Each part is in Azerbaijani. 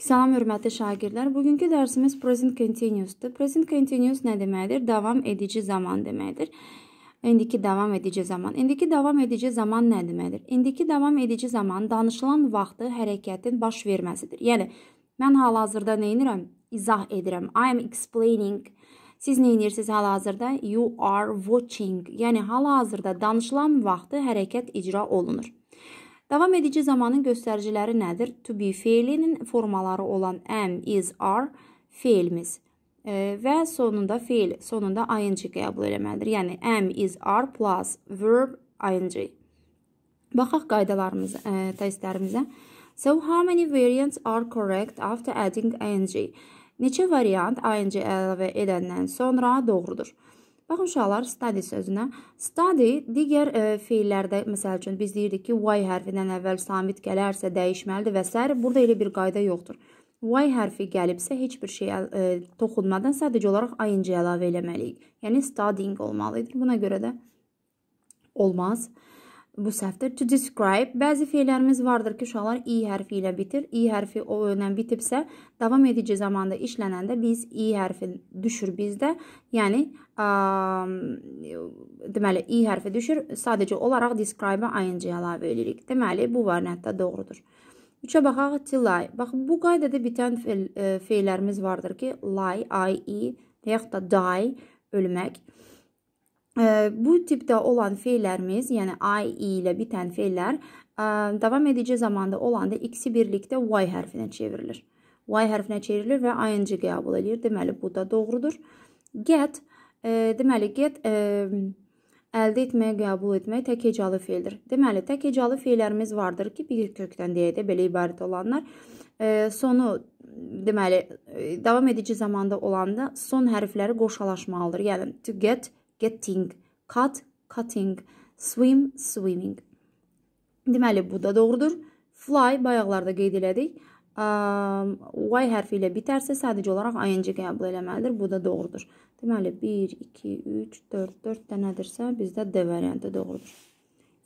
Salam hörmətli şagirdlər, bugünkü dərsimiz present continuous-dur. Present continuous nə deməkdir? Davam edici zaman deməkdir. İndiki davam edici zaman. İndiki davam edici zaman nə deməkdir? İndiki davam edici zaman danışılan vaxtı hərəkətin baş verməsidir. Yəni mən hal-hazırda nə edirəm? İzah edirəm. I am explaining. Siz nə edirsiniz hal-hazırda? You are watching. Yəni hal-hazırda danışılan vaxtı hərəkət icra olunur. Davam edici zamanın göstəriciləri nədir? To be feilinin formaları olan am, is, are feilimiz e, və sonunda feil, sonunda ing qəbul eləməlidir. Yəni am is are plus verb ing. Baxaq qaydalarımıza, ə, e, testlərimizə. So how many variants are correct after adding ing? Neçə variant ing əlavə edəndən sonra doğrudur? Baxın uşaqlar, study sözünə. Study digər e, feillərdə, məsəl üçün biz deyirdik ki, y hərfindən əvvəl samit gələrsə dəyişməlidir və s. Burada elə bir qayda yoxdur. Y hərfi gəlibsə heç bir şey e, toxunmadan sadəcə olaraq ing əlavə eləməliyik. Yəni studying olmalıdır. Buna görə də olmaz. E, bu səhvdir. To describe bəzi feillərimiz vardır ki, uşaqlar i hərfi ilə bitir. i hərfi o ilə bitibsə, davam edici zamanda işlənəndə biz i hərfi düşür bizdə. Yəni ə, deməli i hərfi düşür. Sadəcə olaraq describe-a ing əlavə edirik. Deməli bu variantda doğrudur. 3-ə baxaq to lie. Bax bu qaydada bitən e, feillərimiz vardır ki, lie, i, e və yaxud da die ölmək. Bu tipdə olan feillərimiz, yəni I-i e ilə bitən feillər e, davam edici zamanda olanda x-i birlikdə y hərfinə çevrilir. Y hərfinə çevrilir və ing qəbul edir. Deməli, bu da doğrudur. Get, e, deməli, get əldə etməyə qəbul etmək tək hecalı feildir. Deməli, tək hecalı feillərimiz vardır ki, bir kökdən deyək də belə ibarət olanlar. Sonu deməli, davam edici zamanda olanda son hərfləri qoşalaşmalıdır. Yəni, to get, getting, cut, cutting, swim, swimming. Deməli, bu da doğrudur. Fly bayaqlarda qeyd elədik. Um, y hərfi ilə bitərsə sadəcə olaraq ing qəbul eləməlidir. Bu da doğrudur. Deməli 1 2 3 4 4 dənədirsə bizdə D variantı doğrudur.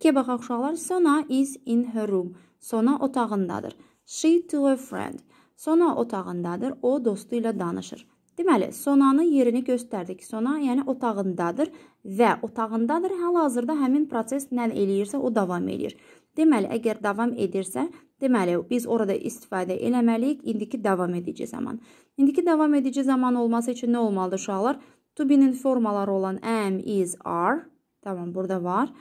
2-yə baxaq uşaqlar. Sona is in her room. Sona otağındadır. She to a friend. Sona otağındadır. O dostu ilə danışır. Deməli, sonanın yerini göstərdik. Sona, yəni otağındadır və otağındadır. Hal-hazırda həmin proses nə eləyirsə, o davam eləyir. Deməli, əgər davam edirsə, deməli, biz orada istifadə eləməliyik indiki davam edici zaman. İndiki davam edici zaman olması üçün nə olmalıdır uşaqlar? To be-nin formaları olan am, is, are. Tamam, burada var.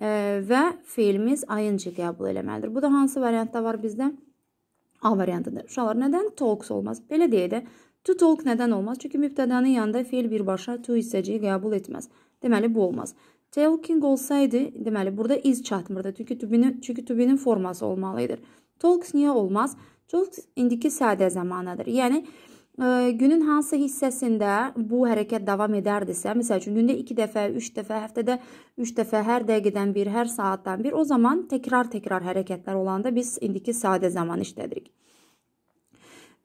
E, və fiilimiz ing qəbul eləməlidir. Bu da hansı variantda var bizdə? A variantında. Uşaqlar, nədən talks olmaz? Belə deyə də To talk nədən olmaz? Çünki mübtədanın yanında fiil birbaşa to hissəciyi qəbul etməz. Deməli bu olmaz. Talking olsaydı, deməli burada is çatmırdı. Çünki to-be-nin çünki to-be-nin forması olmalı idi. Talks niyə olmaz? Talks indiki sadə zamanıdır. Yəni ə, e, günün hansı hissəsində bu hərəkət davam edərdisə, məsəl üçün gündə 2 dəfə, 3 dəfə, həftədə 3 dəfə, hər dəqiqədən bir, hər saatdan bir, o zaman təkrar-təkrar hərəkətlər olanda biz indiki sadə zaman işlədirik.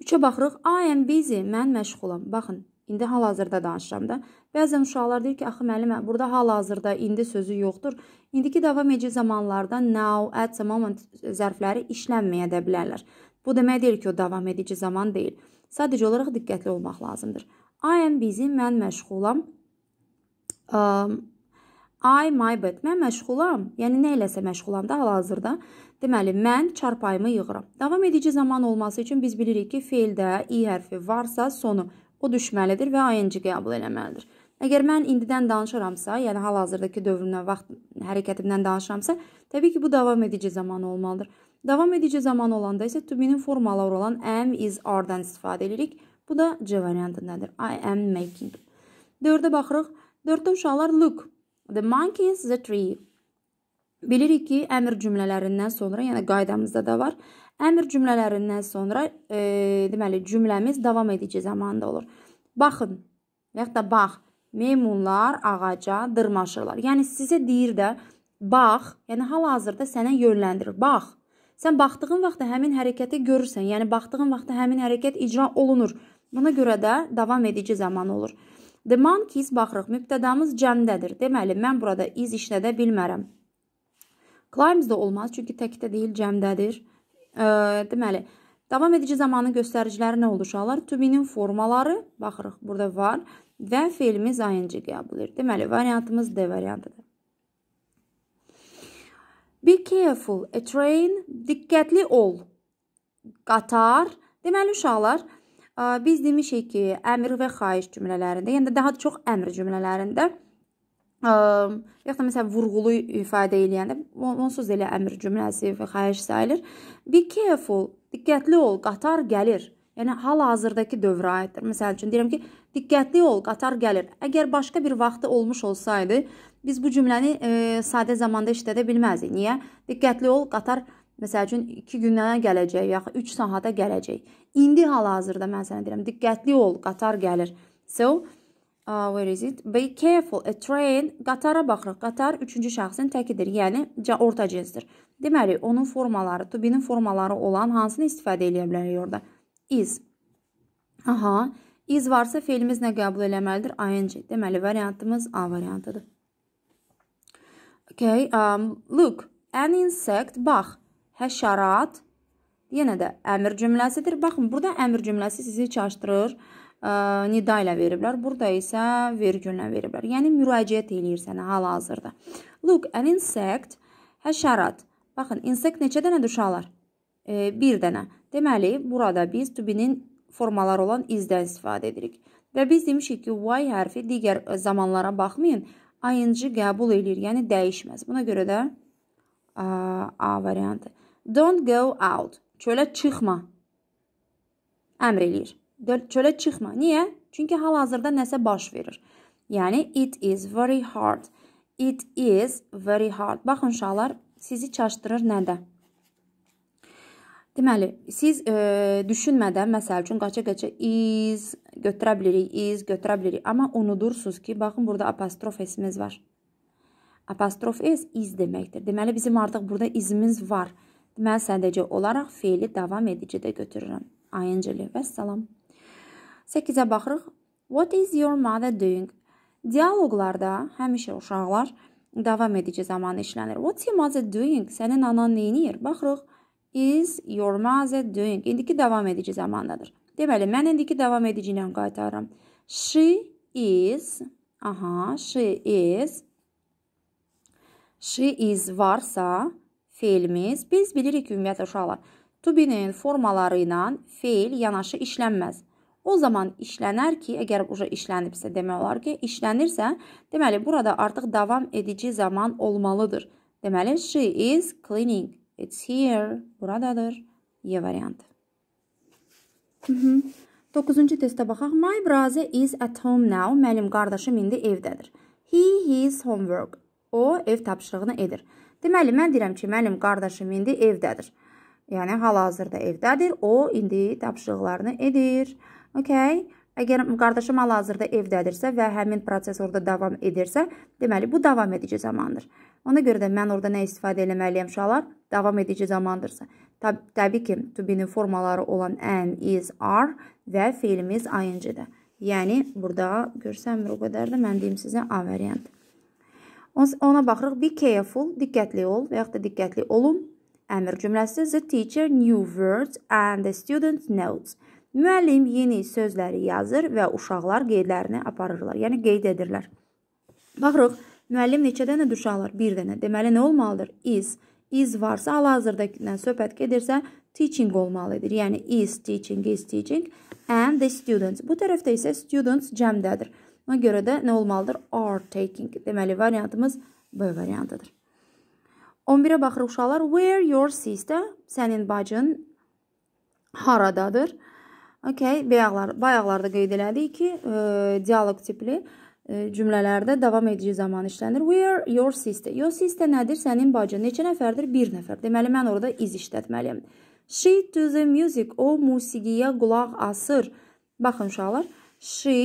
3-ə baxırıq. I am busy. Mən məşğulam. Baxın, indi hal-hazırda danışıram da. Bəzən uşaqlar deyir ki, axı müəllimə, hə, burada hal-hazırda indi sözü yoxdur. İndiki davam edici zamanlarda now, at the moment zərfləri işlənməyə də bilərlər. Bu demək deyil ki, o davam edici zaman deyil. Sadəcə olaraq diqqətli olmaq lazımdır. I yəni am busy. Mən məşğulam. Um, I my bed. Mən məşğulam. Yəni nə eləsə məşğulam da hal-hazırda. Deməli, mən çarpayımı yığıram. Davam edici zaman olması üçün biz bilirik ki, feildə i hərfi varsa sonu o düşməlidir və ing qəbul eləməlidir. Əgər mən indidən danışıramsa, yəni hal-hazırdakı dövrümdən, vaxt hərəkətimdən danışıramsa, təbii ki, bu davam edici zaman olmalıdır. Davam edici zaman olanda isə to be-nin formaları olan am, is, are-dan istifadə edirik. Bu da C variantındadır. I am making. 4-ə baxırıq. 4-də uşaqlar look. The monkey is the tree. Bilirik ki, əmr cümlələrindən sonra, yəni qaydamızda da var, əmr cümlələrindən sonra, e, deməli, cümləmiz davam edici zamanda olur. Baxın, və yaxud da bax, meymunlar ağaca dırmaşırlar. Yəni, sizə deyir də, bax, yəni hal-hazırda sənə yönləndirir, bax. Sən baxdığın vaxtda həmin hərəkəti görürsən, yəni baxdığın vaxtda həmin hərəkət icra olunur. Buna görə də davam edici zaman olur. The monkeys baxırıq, mübtədamız cəmdədir. Deməli, mən burada iz işlədə bilmərəm. Climbs da olmaz, çünki təkdə deyil, cəmdədir. E, deməli, davam edici zamanın göstəriciləri nə olur uşaqlar? To be-nin formaları, baxırıq, burada var və fiilimiz ing qəbul edir. Deməli, variantımız D variantıdır. Be careful, a train, diqqətli ol. Qatar. Deməli uşaqlar, biz demişik ki, əmr və xahiş cümlələrində, yəni də daha çox əmr cümlələrində yaxud da məsələn vurğulu ifadə eləyəndə onsuz da elə əmr cümləsi və xahiş sayılır. Be careful, diqqətli ol, qatar gəlir. Yəni hal-hazırdakı dövrə aiddir. Məsəl üçün deyirəm ki, diqqətli ol, qatar gəlir. Əgər başqa bir vaxtı olmuş olsaydı, biz bu cümləni e, sadə zamanda işlədə bilməzdik. Niyə? Diqqətli ol, qatar məsəl üçün 2 gündən gələcək, yaxud 3 saata gələcək. İndi hal-hazırda mən sənə deyirəm, diqqətli ol, qatar gəlir. So, Uh, where is it? Be careful. A train. Qatara baxırıq. Qatar üçüncü şəxsin təkidir. Yəni orta cinsdir. Deməli, onun formaları, to be-nin formaları olan hansını istifadə edə bilərik orada? Is. Aha. Is varsa feilimiz nə qəbul eləməlidir? ING. Deməli, variantımız A variantıdır. Okay. Um, look. An insect. Bax. Həşərat. Yenə də əmr cümləsidir. Baxın, burada əmr cümləsi sizi çaşdırır. Baxın nida ilə veriblər. Burada isə vergüllə veriblər. Yəni müraciət eləyir sənə hal-hazırda. Look, an insect, həşərat. Baxın, insect neçə dənədir uşaqlar? E, bir dənə. Deməli, burada biz to be-nin formaları olan izdən istifadə edirik. Və biz demişik ki, y hərfi digər zamanlara baxmayın, ing qəbul eləyir, yəni dəyişməz. Buna görə də a, a variantı. Don't go out. Çölə çıxma. Əmr eləyir çölə çıxma. Niyə? Çünki hal-hazırda nəsə baş verir. Yəni it is very hard. It is very hard. Baxın uşaqlar, sizi çaşdırır nədə? Deməli, siz e, düşünmədən, məsəl üçün qaça-qaça is götürə bilirik, is götürə bilirik, amma unudursunuz ki, baxın burada apostrof esimiz var. Apostrof es is deməkdir. Deməli bizim artıq burada izimiz var. Deməli sadəcə olaraq feili davam edici də götürürəm. ING-li. Vəssalam. 8-ə baxırıq. What is your mother doing? Dialoqlarda həmişə uşaqlar davam edici zaman işlənir. What's your mother doing? Sənin anan nə edir? Baxırıq. Is your mother doing? İndiki davam edici zamandadır. Deməli, mən indiki davam edici ilə qaytarıram. She is, aha, she is. She is varsa feilimiz, biz bilirik ümumiyyətlə uşaqlar, to be-nin formaları ilə feil yanaşı işlənməz. O zaman işlənər ki, əgər uca işlənibsə demək olar ki, işlənirsə, deməli burada artıq davam edici zaman olmalıdır. Deməli she is cleaning. It's here. Buradadır. Y variantı. 9-cu mhm. testə baxaq. My brother is at home now. Mənim qardaşım indi evdədir. He his homework. O ev tapşırığını edir. Deməli mən deyirəm ki, mənim qardaşım indi evdədir. Yəni hal-hazırda evdədir. O indi tapşırıqlarını edir. Okay? Əgər qardaşım hal-hazırda evdədirsə və həmin proses orada davam edirsə, deməli bu davam edici zamandır. Ona görə də mən orada nə istifadə eləməliyəm uşaqlar? Davam edici zamandırsa. Təb təbii ki, to be-nin formaları olan am, is, are və fiilimiz ing-dir. Yəni burada görsənmir o qədər də mən deyim sizə A variantı. Ona baxırıq. Be careful, diqqətli ol və yaxud da diqqətli olun. Əmr cümləsi the teacher knew words and the student notes. Müəllim yeni sözləri yazır və uşaqlar qeydlərini aparırlar, yəni qeyd edirlər. Baxırıq, müəllim neçə dənədir uşaqlar? 1 dənə. Deməli nə olmalıdır? Is. Is varsa, hal-hazırdakindən söhbət gedirsə, teaching olmalıdır. Yəni is teaching, is teaching and the students. Bu tərəfdə isə students cəmdədir. Ona görə də nə olmalıdır? Are taking. Deməli variantımız B variantıdır. 11-ə baxırıq uşaqlar. Where your sister? Sənin bacın haradadır? Okay, bayaqlar, bayaqlarda qeyd elədik ki, e, dialoq tipli e, cümlələrdə davam edici zaman işlənir. Where your sister? Your sister nədir? Sənin bacın neçə nəfərdir? 1 nəfər. Deməli mən orada iz işlətməliyəm. She to the music. O musiqiyə qulaq asır. Baxın uşaqlar. She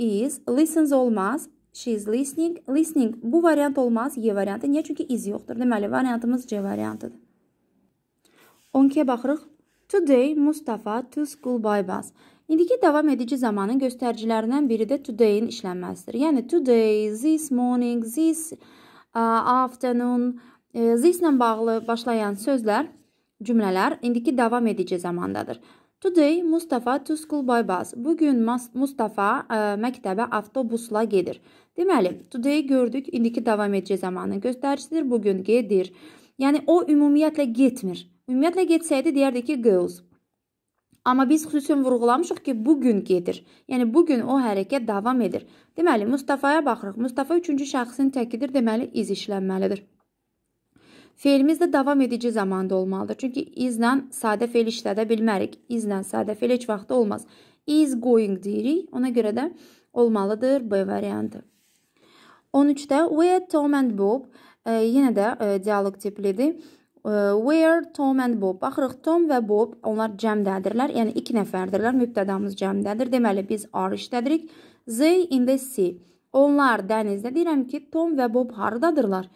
is listens olmaz. She is listening. Listening bu variant olmaz. Y variantı. Niyə? Çünki iz yoxdur. Deməli variantımız C variantıdır. 12-yə baxırıq. Today Mustafa to school by bus. İndiki davam edici zamanın göstəricilərindən biri də today-in işlənməsidir. Yəni today, this morning, this uh, afternoon, uh, this ilə bağlı başlayan sözlər, cümlələr indiki davam edici zamandadır. Today Mustafa to school by bus. Bu gün Mustafa ə, e, məktəbə avtobusla gedir. Deməli, today gördük, indiki davam edici zamanın göstəricisidir. Bu gün gedir. Yəni o ümumiyyətlə getmir. Ümumiyyətlə getsəydi deyərdi ki, goes. Amma biz xüsusən vurğulamışıq ki, bu gün gedir. Yəni bu gün o hərəkət davam edir. Deməli, Mustafaya baxırıq. Mustafa üçüncü şəxsin təkidir, deməli iz işlənməlidir. Feilimiz də davam edici zamanda olmalıdır. Çünki izlə sadə feil işlədə bilmərik. İzlə sadə feil heç vaxt olmaz. Is going deyirik. Ona görə də olmalıdır B variantı. 13-də where Tom and Bob e, yenə də e, dialoq tiplidir. Where Tom and Bob. Baxırıq Tom və Bob onlar cəmdədirlər. Yəni 2 nəfərdirlər. Mübtədamız cəmdədir. Deməli biz are işlədirik. They in the sea. Onlar dənizdə. Deyirəm ki, Tom və Bob haradadırlar?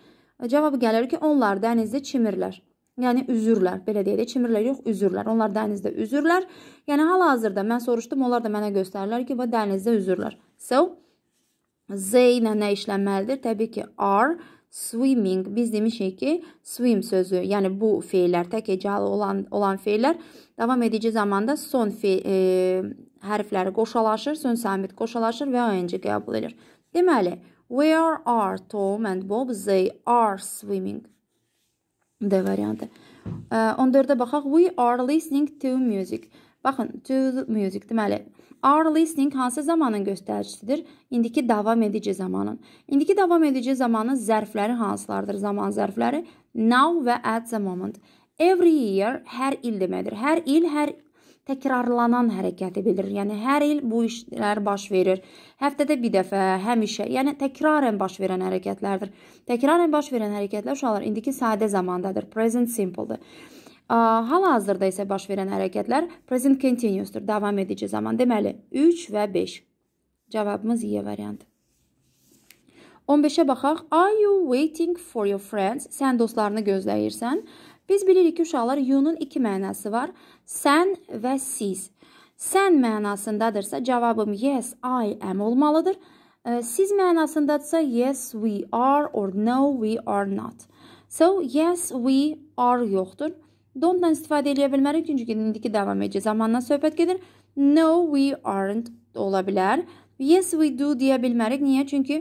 Cavab gəlir ki, onlar dənizdə çimirlər. Yəni üzürlər. Belə deyək də çimirlər yox, üzürlər. Onlar dənizdə üzürlər. Yəni hal-hazırda mən soruşdum, onlar da mənə göstərirlər ki, bu dənizdə üzürlər. So they ilə nə işlənməlidir? Təbii ki, are Swimming biz demişik ki, swim sözü, yəni bu feillər tək ecalı olan olan feillər davam edici zamanda son fe, e, hərfləri qoşalaşır, son samit qoşalaşır və ing qəbul edir. Deməli, where are Tom and Bob? They are swimming. D variantı. 14-də e, baxaq. We are listening to music. Baxın, to music deməli are listening hansı zamanın göstəricisidir? İndiki davam edici zamanın. İndiki davam edici zamanın zərfləri hansılardır? Zaman zərfləri now və at the moment. Every year hər il deməkdir. Hər il hər təkrarlanan hərəkəti bildirir. Yəni hər il bu işlər baş verir. Həftədə bir dəfə, həmişə, yəni təkrarən baş verən hərəkətlərdir. Təkrarən baş verən hərəkətlər uşaqlar indiki sadə zamandadır. Present simple-dır. Hal-hazırda isə baş verən hərəkətlər present continuous-dur, davam edici zaman. Deməli, 3 və 5. Cavabımız Y variantı. 15-ə baxaq. Are you waiting for your friends? Sən dostlarını gözləyirsən. Biz bilirik ki, uşaqlar you-nun iki mənası var. Sən və siz. Sən mənasındadırsa cavabım yes, I am olmalıdır. Siz mənasındadırsa yes, we are or no, we are not. So, yes, we are yoxdur. Don't-dan istifadə edə bilmərik, çünki indiki davam edici zamandan söhbət gedir. No, we aren't ola bilər. Yes, we do deyə bilmərik. Niyə? Çünki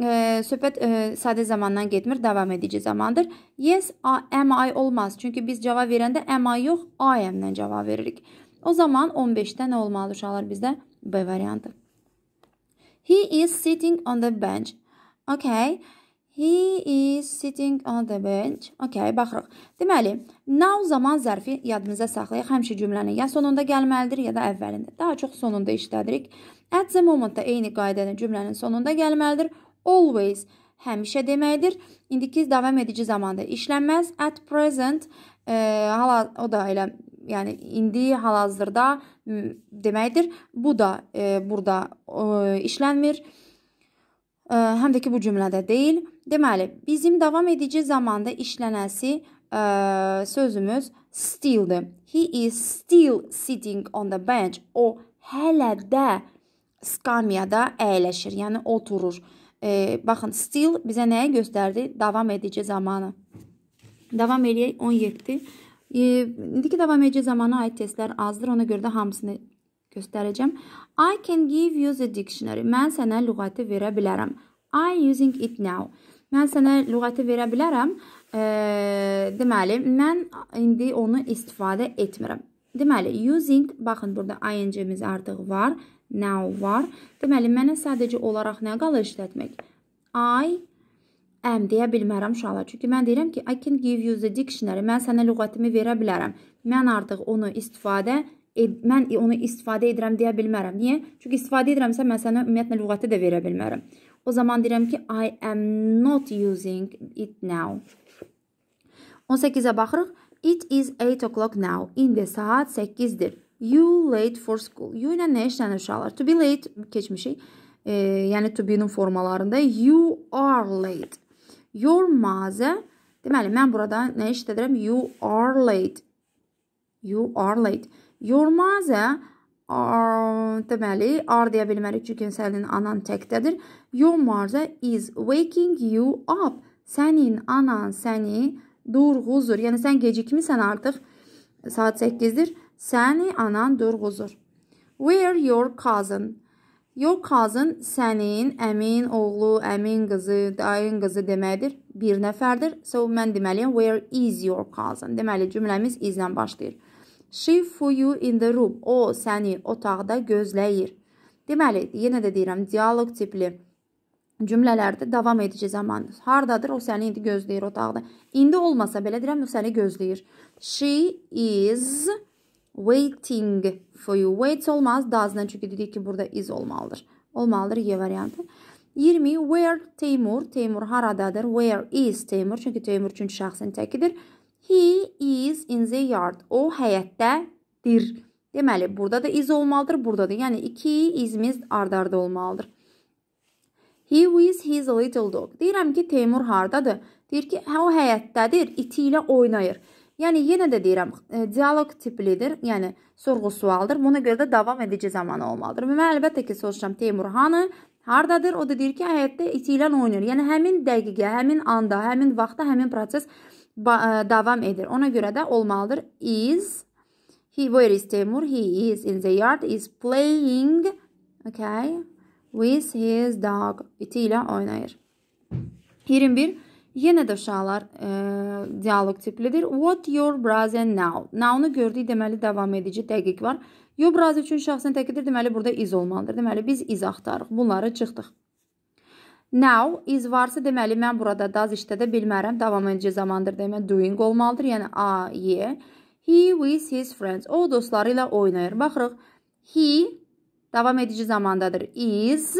e, söhbət e, sadə zamandan getmir, davam edici zamandır. Yes, I, am I olmaz. Çünki biz cavab verəndə am I yox, I am-dən cavab veririk. O zaman 15-də nə olmalı uşaqlar bizdə? B variantı. He is sitting on the bench. Okay. He is sitting on the bench. Okay, baxırıq. Deməli, now zaman zərfi yadınıza saxlayaq. Həmişə cümlənin ya sonunda gəlməlidir, ya da əvvəlində. Daha çox sonunda işlədirik. At the moment da eyni qaydada cümlənin sonunda gəlməlidir. Always həmişə deməkdir. İndiki davam edici zamanda işlənməz. At present e, hala o da elə yəni indi hal-hazırda deməkdir. Bu da e, burada e, işlənmir. E, həm də ki bu cümlədə deyil. Deməli, bizim davam edici zamanda işlənəsi ə, e, sözümüz still-dir. He is still sitting on the bench. O hələ də skamyada əyləşir, yəni oturur. E, baxın, still bizə nəyi göstərdi? Davam edici zamanı. Davam eləyək 17. E, indiki davam edici zamana aid testlər azdır, ona görə də hamısını göstərəcəm. I can give you the dictionary. Mən sənə lüğəti verə bilərəm. I using it now. Mən sənə lüğəti verə bilərəm. E, deməli, mən indi onu istifadə etmirəm. Deməli, using, baxın, burada ing-imiz artıq var, now var. Deməli, mənə sadəcə olaraq nə qalır işlətmək? I am deyə bilmərəm uşaqlar. Çünki mən deyirəm ki, I can give you the dictionary. Mən sənə lüğətimi verə bilərəm. Mən artıq onu istifadə ed mən onu istifadə edirəm deyə bilmərəm. Niyə? Çünki istifadə edirəmsə mən sənə ümumiyyətlə lüğəti də verə bilmərəm. O zaman deyirəm ki, I am not using it now. 18-ə baxırıq. It is 8 o'clock now. İndi saat 8-dir. You late for school. You ilə nə işlənir uşaqlar? To be late keçmişik. E, yəni to be-nin formalarında you are late. Your mazə. Deməli, mən burada nə işlədirəm? You are late. You are late. Your mazə are, deməli, are deyə bilmərik çünki sənin anan təkdədir. Your mother is waking you up. Sənin anan səni durğuzur. Yəni sən gecikmisən artıq. Saat 8-dir. Səni anan durğuzur. Where your cousin? Your cousin sənin əmin oğlu, əmin qızı, dayın qızı deməkdir. Bir nəfərdir. So mən deməliyəm where is your cousin? Deməli cümləmiz is ilə başlayır. She for you in the room. O səni otaqda gözləyir. Deməli yenə də deyirəm dialoq tipli cümlələrdə davam edici zaman hardadır? O səni indi gözləyir otaqda. İndi olmasa belə deyirəm, o səni gözləyir. She is waiting for you. Waits olmaz, does-dan çünki dedik ki, burada is olmalıdır. Olmalıdır Y variantı. 20 where Teymur, Teymur haradadır? Where is Teymur? Çünki Teymur üçüncü şəxsin təkidir. He is in the yard. O həyətdədir. Deməli, burada da is olmalıdır, burada da. Yəni 2 isimiz ard-arda olmalıdır. He with his little dog. Deyirəm ki, Teymur hardadır? Deyir ki, hə o həyətdədir, iti ilə oynayır. Yəni yenə də deyirəm, e, dialoq tiplidir, yəni sorğu-sualdır. Buna görə də davam edici zaman olmalıdır. Mən əlbəttə ki, soruşuram Teymur hanı? Hardadır? O da deyir ki, həyətdə iti ilə oynayır. Yəni həmin dəqiqə, həmin anda, həmin vaxtda həmin proses e, davam edir. Ona görə də olmalıdır is he where is Teymur? He is in the yard is playing. Okay? with his dog iti ilə oynayır. 21. Yenə də uşaqlar e, dialoq tiplidir. What your brother now? Now-nu gördük deməli davam edici dəqiq var. Your brother üçün şəxsən təkidir deməli burada is olmalıdır. Deməli biz is axtarırıq. Bunları çıxdıq. Now is varsa deməli mən burada does işlədə bilmərəm. Davam edici zamandır demə doing olmalıdır. Yəni a, ye. He with his friends. O dostları ilə oynayır. Baxırıq. He davam edici zamandadır. Is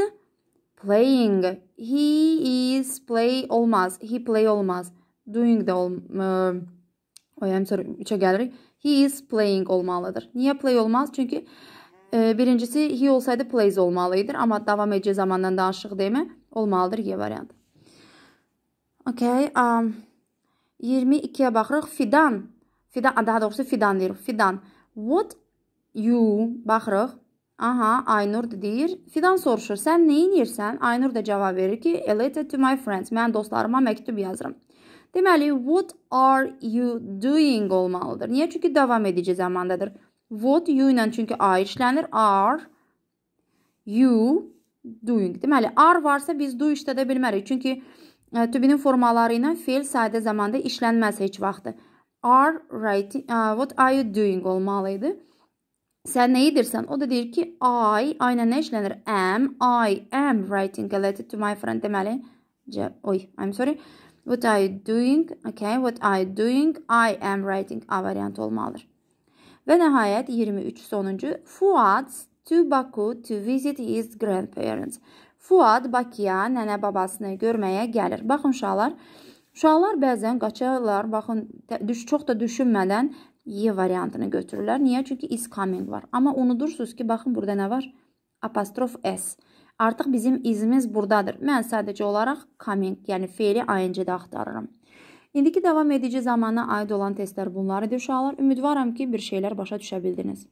playing. He is play olmaz. He play olmaz. Doing də olmaz. E, Oyam sonra 3-ə gəlirik. He is playing olmalıdır. Niyə play olmaz? Çünki e, birincisi he olsaydı plays olmalıdır. Amma davam edici zamandan danışıq deyimi olmalıdır Y variantı. Okay. Um, 22-yə baxırıq. Fidan. Fidan, daha doğrusu fidan deyirik. Fidan. What you baxırıq. Aha, Aynur deyir. Fidan soruşur, sən neyin yersən? Aynur da cavab verir ki, a letter to my friends. Mən dostlarıma məktub yazıram. Deməli, what are you doing olmalıdır. Niyə? Çünki davam edici zamandadır. What you ilə çünki a işlənir. Are you doing. Deməli, are varsa biz do işlədə bilmərik. Çünki e, to be-nin formaları ilə feil sadə zamanda işlənməz heç vaxtı. Are writing, uh, what are you doing olmalı idi. Sən nə edirsən? O da deyir ki, I, I ilə nə işlənir? Am, I am writing a letter to my friend. Deməli, oy, I'm sorry. What are you doing? Okay, what are you doing? I am writing A variantı olmalıdır. Və nəhayət 23 sonuncu Fuad to Baku to visit his grandparents. Fuad Bakıya nənə babasını görməyə gəlir. Baxın uşaqlar, uşaqlar bəzən qaçarlar, baxın düş çox da düşünmədən Y variantını götürürlər. Niyə? Çünki is coming var. Amma unudursunuz ki, baxın burada nə var? Apostrof S. Artıq bizim izimiz buradadır. Mən sadəcə olaraq coming, yəni feili ing-də axtarıram. İndiki davam edici zamana aid olan testlər bunlar idi uşaqlar. Ümidvaram ki, bir şeylər başa düşə bildiniz.